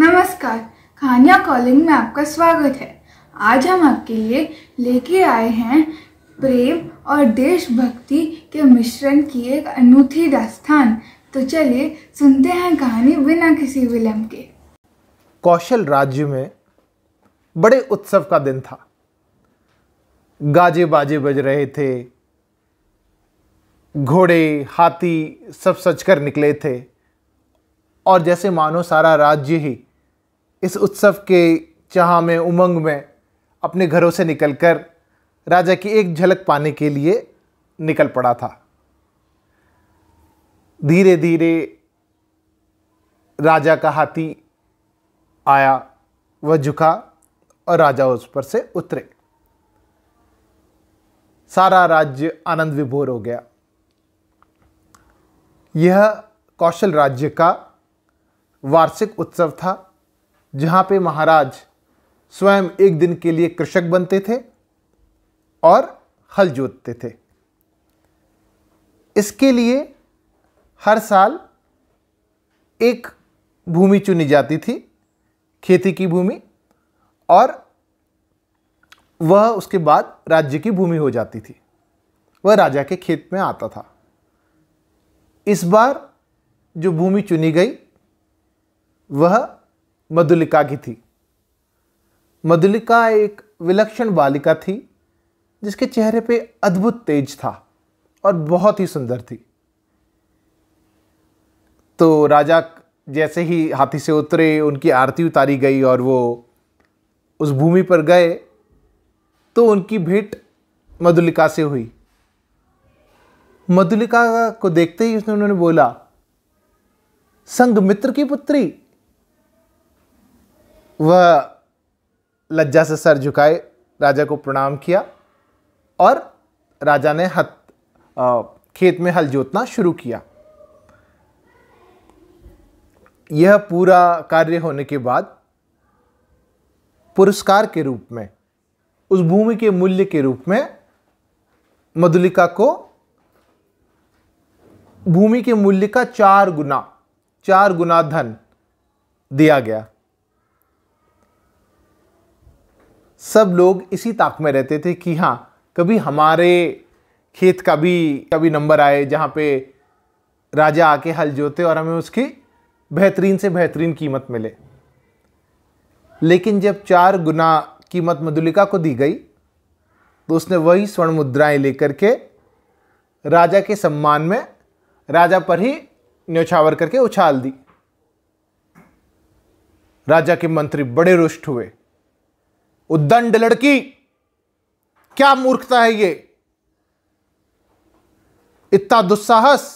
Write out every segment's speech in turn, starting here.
नमस्कार खानिया कॉलिंग में आपका स्वागत है आज हम आपके लिए लेके आए हैं प्रेम और देशभक्ति के मिश्रण की एक अनूठी दास्तान तो चलिए सुनते हैं कहानी बिना किसी विलंब के कौशल राज्य में बड़े उत्सव का दिन था गाजे बाजे बज रहे थे घोड़े हाथी सब सच कर निकले थे और जैसे मानो सारा राज्य ही इस उत्सव के चाह में उमंग में अपने घरों से निकलकर राजा की एक झलक पाने के लिए निकल पड़ा था धीरे धीरे राजा का हाथी आया वह झुका और राजा उस पर से उतरे सारा राज्य आनंद विभोर हो गया यह कौशल राज्य का वार्षिक उत्सव था जहाँ पे महाराज स्वयं एक दिन के लिए कृषक बनते थे और हल जोतते थे इसके लिए हर साल एक भूमि चुनी जाती थी खेती की भूमि और वह उसके बाद राज्य की भूमि हो जाती थी वह राजा के खेत में आता था इस बार जो भूमि चुनी गई वह मधुलिका की थी मधुलिका एक विलक्षण बालिका थी जिसके चेहरे पे अद्भुत तेज था और बहुत ही सुंदर थी तो राजा जैसे ही हाथी से उतरे उनकी आरती उतारी गई और वो उस भूमि पर गए तो उनकी भेंट मधुलिका से हुई मधुलिका को देखते ही उसने उन्होंने बोला मित्र की पुत्री वह लज्जा से सर झुकाए राजा को प्रणाम किया और राजा ने हत खेत में हल जोतना शुरू किया यह पूरा कार्य होने के बाद पुरस्कार के रूप में उस भूमि के मूल्य के रूप में मधुलिका को भूमि के मूल्य का चार गुना चार गुना धन दिया गया सब लोग इसी ताक में रहते थे कि हाँ कभी हमारे खेत का भी कभी नंबर आए जहाँ पे राजा आके हल जोते और हमें उसकी बेहतरीन से बेहतरीन कीमत मिले लेकिन जब चार गुना कीमत मधुलिका को दी गई तो उसने वही स्वर्ण मुद्राएं लेकर के राजा के सम्मान में राजा पर ही न्योछावर करके उछाल दी राजा के मंत्री बड़े रुष्ट हुए उद्दंड लड़की क्या मूर्खता है ये इतना दुस्साहस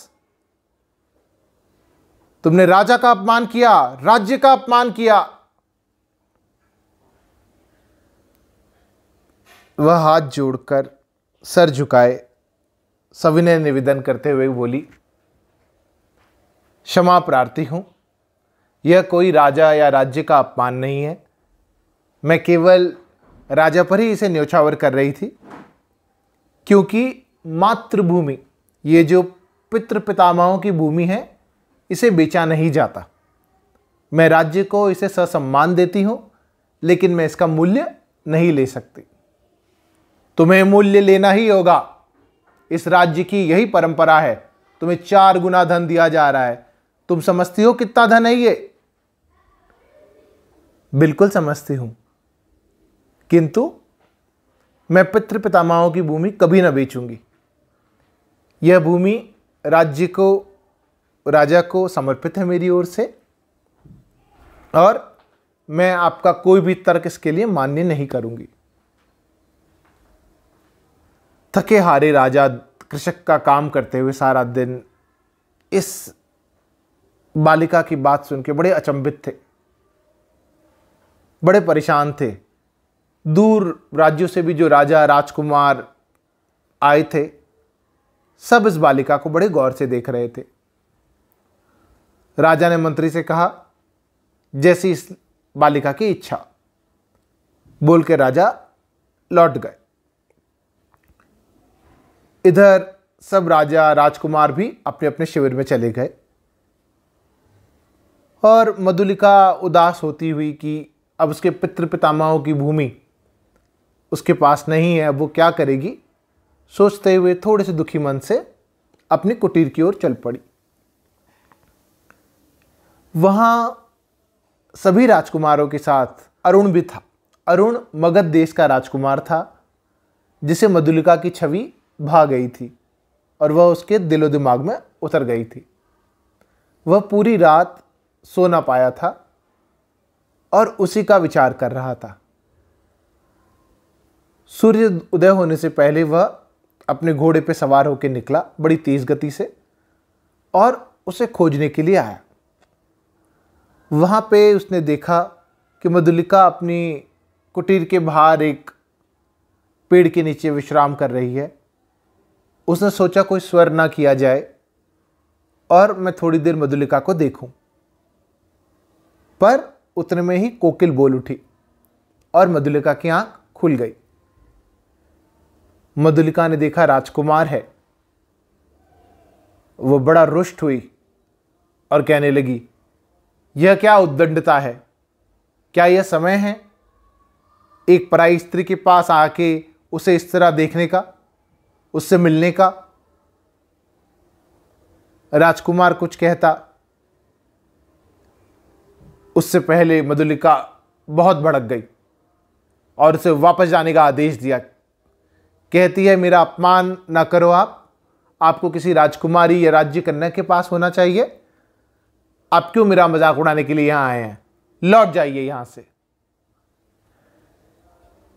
तुमने राजा का अपमान किया राज्य का अपमान किया वह हाथ जोड़कर सर झुकाए सविनय निवेदन करते हुए बोली क्षमा प्रार्थी हूं यह कोई राजा या राज्य का अपमान नहीं है मैं केवल राजा पर ही इसे न्योछावर कर रही थी क्योंकि मातृभूमि ये जो पितृ पितामहों की भूमि है इसे बेचा नहीं जाता मैं राज्य को इसे ससम्मान देती हूँ लेकिन मैं इसका मूल्य नहीं ले सकती तुम्हें मूल्य लेना ही होगा इस राज्य की यही परंपरा है तुम्हें चार गुना धन दिया जा रहा है तुम समझती हो कितना धन है ये बिल्कुल समझती हूं किंतु मैं पितृ पितामाओं की भूमि कभी ना बेचूंगी यह भूमि राज्य को राजा को समर्पित है मेरी ओर से और मैं आपका कोई भी तर्क इसके लिए मान्य नहीं करूंगी थके हारे राजा कृषक का काम करते हुए सारा दिन इस बालिका की बात सुन के बड़े अचंभित थे बड़े परेशान थे दूर राज्यों से भी जो राजा राजकुमार आए थे सब इस बालिका को बड़े गौर से देख रहे थे राजा ने मंत्री से कहा जैसी इस बालिका की इच्छा बोल के राजा लौट गए इधर सब राजा राजकुमार भी अपने अपने शिविर में चले गए और मधुलिका उदास होती हुई कि अब उसके पितृ पितामहों की भूमि उसके पास नहीं है अब वो क्या करेगी सोचते हुए थोड़े से दुखी मन से अपनी कुटीर की ओर चल पड़ी वहाँ सभी राजकुमारों के साथ अरुण भी था अरुण मगध देश का राजकुमार था जिसे मधुलिका की छवि भा गई थी और वह उसके दिलो दिमाग में उतर गई थी वह पूरी रात सो ना पाया था और उसी का विचार कर रहा था सूर्य उदय होने से पहले वह अपने घोड़े पर सवार होकर निकला बड़ी तेज गति से और उसे खोजने के लिए आया वहाँ पे उसने देखा कि मधुलिका अपनी कुटीर के बाहर एक पेड़ के नीचे विश्राम कर रही है उसने सोचा कोई स्वर ना किया जाए और मैं थोड़ी देर मधुलिका को देखूं। पर उतने में ही कोकिल बोल उठी और मधुलिका की आंख खुल गई मधुलिका ने देखा राजकुमार है वो बड़ा रुष्ट हुई और कहने लगी यह क्या उद्दंडता है क्या यह समय है एक पराई स्त्री के पास आके उसे इस तरह देखने का उससे मिलने का राजकुमार कुछ कहता उससे पहले मधुलिका बहुत भड़क गई और उसे वापस जाने का आदेश दिया कहती है मेरा अपमान ना करो आप आपको किसी राजकुमारी या राज्य कन्या के पास होना चाहिए आप क्यों मेरा मजाक उड़ाने के लिए यहां आए हैं लौट जाइए यहां से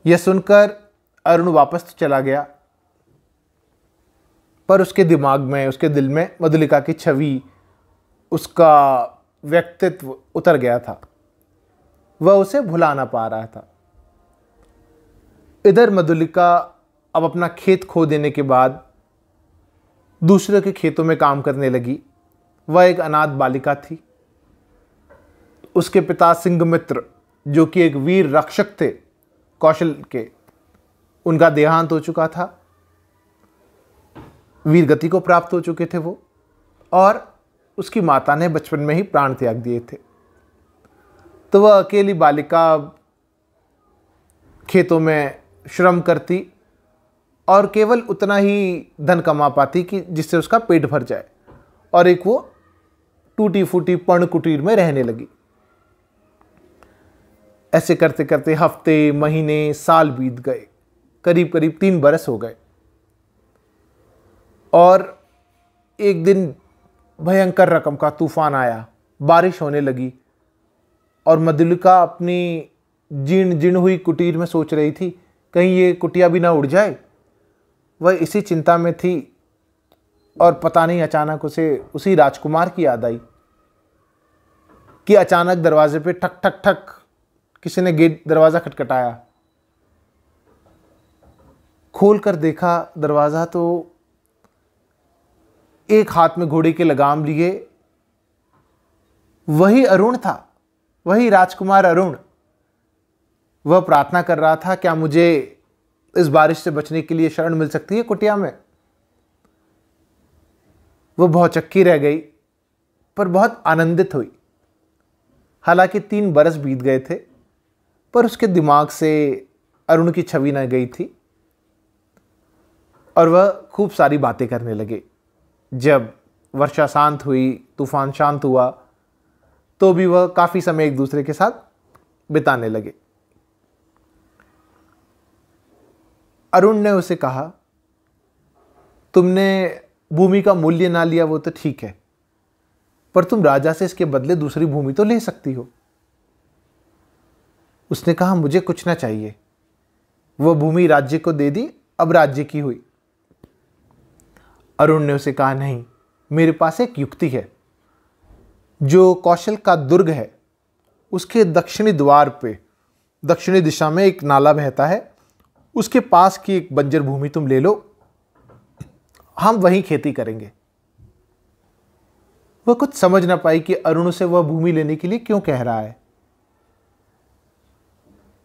यह सुनकर अरुण वापस तो चला गया पर उसके दिमाग में उसके दिल में मधुलिका की छवि उसका व्यक्तित्व उतर गया था वह उसे भुला ना पा रहा था इधर मधुलिका अब अपना खेत खो देने के बाद दूसरे के खेतों में काम करने लगी वह एक अनाथ बालिका थी उसके पिता सिंह मित्र जो कि एक वीर रक्षक थे कौशल के उनका देहांत हो चुका था वीर गति को प्राप्त हो चुके थे वो और उसकी माता ने बचपन में ही प्राण त्याग दिए थे तो वह अकेली बालिका खेतों में श्रम करती और केवल उतना ही धन कमा पाती कि जिससे उसका पेट भर जाए और एक वो टूटी फूटी पर्ण कुटीर में रहने लगी ऐसे करते करते हफ्ते महीने साल बीत गए करीब करीब तीन बरस हो गए और एक दिन भयंकर रकम का तूफान आया बारिश होने लगी और मधुलिका अपनी जीण जीण हुई कुटीर में सोच रही थी कहीं ये कुटिया भी ना उड़ जाए वह इसी चिंता में थी और पता नहीं अचानक उसे उसी राजकुमार की याद आई कि अचानक दरवाजे पे ठक ठक ठक किसी ने गेट दरवाज़ा खटखटाया खोल कर देखा दरवाज़ा तो एक हाथ में घोड़े के लगाम लिए वही अरुण था वही राजकुमार अरुण वह प्रार्थना कर रहा था क्या मुझे इस बारिश से बचने के लिए शरण मिल सकती है कुटिया में वो बहुत चक्की रह गई पर बहुत आनंदित हुई हालांकि तीन बरस बीत गए थे पर उसके दिमाग से अरुण की छवि न गई थी और वह खूब सारी बातें करने लगे जब वर्षा शांत हुई तूफान शांत हुआ तो भी वह काफ़ी समय एक दूसरे के साथ बिताने लगे अरुण ने उसे कहा तुमने भूमि का मूल्य ना लिया वो तो ठीक है पर तुम राजा से इसके बदले दूसरी भूमि तो ले सकती हो उसने कहा मुझे कुछ ना चाहिए वह भूमि राज्य को दे दी अब राज्य की हुई अरुण ने उसे कहा नहीं मेरे पास एक युक्ति है जो कौशल का दुर्ग है उसके दक्षिणी द्वार पे दक्षिणी दिशा में एक नाला बहता है उसके पास की एक बंजर भूमि तुम ले लो हम वहीं खेती करेंगे वह कुछ समझ ना पाई कि अरुण से वह भूमि लेने के लिए क्यों कह रहा है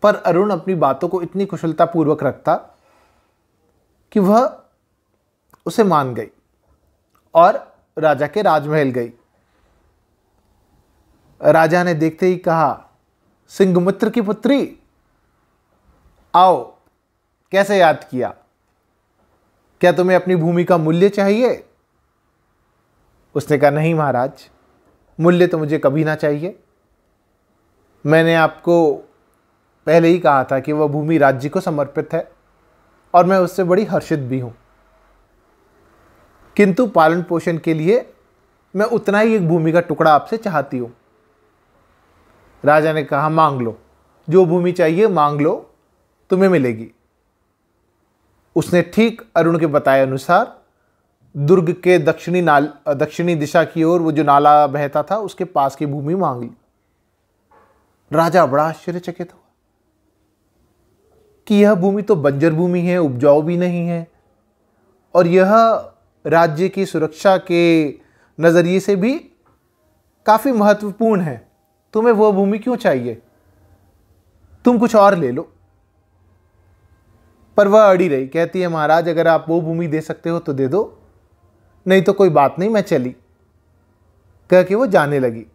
पर अरुण अपनी बातों को इतनी कुशलतापूर्वक रखता कि वह उसे मान गई और राजा के राजमहल गई राजा ने देखते ही कहा सिंह मित्र की पुत्री आओ कैसे याद किया क्या तुम्हें अपनी भूमि का मूल्य चाहिए उसने कहा नहीं महाराज मूल्य तो मुझे कभी ना चाहिए मैंने आपको पहले ही कहा था कि वह भूमि राज्य को समर्पित है और मैं उससे बड़ी हर्षित भी हूँ किंतु पालन पोषण के लिए मैं उतना ही एक भूमि का टुकड़ा आपसे चाहती हूँ राजा ने कहा मांग लो जो भूमि चाहिए मांग लो तुम्हें मिलेगी उसने ठीक अरुण के बताए अनुसार दुर्ग के दक्षिणी नाल दक्षिणी दिशा की ओर वो जो नाला बहता था उसके पास की भूमि मांग ली राजा बड़ा आश्चर्यचकित हुआ कि यह भूमि तो बंजर भूमि है उपजाऊ भी नहीं है और यह राज्य की सुरक्षा के नज़रिए से भी काफ़ी महत्वपूर्ण है तुम्हें वह भूमि क्यों चाहिए तुम कुछ और ले लो पर वह अड़ी रही कहती है महाराज अगर आप वो भूमि दे सकते हो तो दे दो नहीं तो कोई बात नहीं मैं चली कह के वो जाने लगी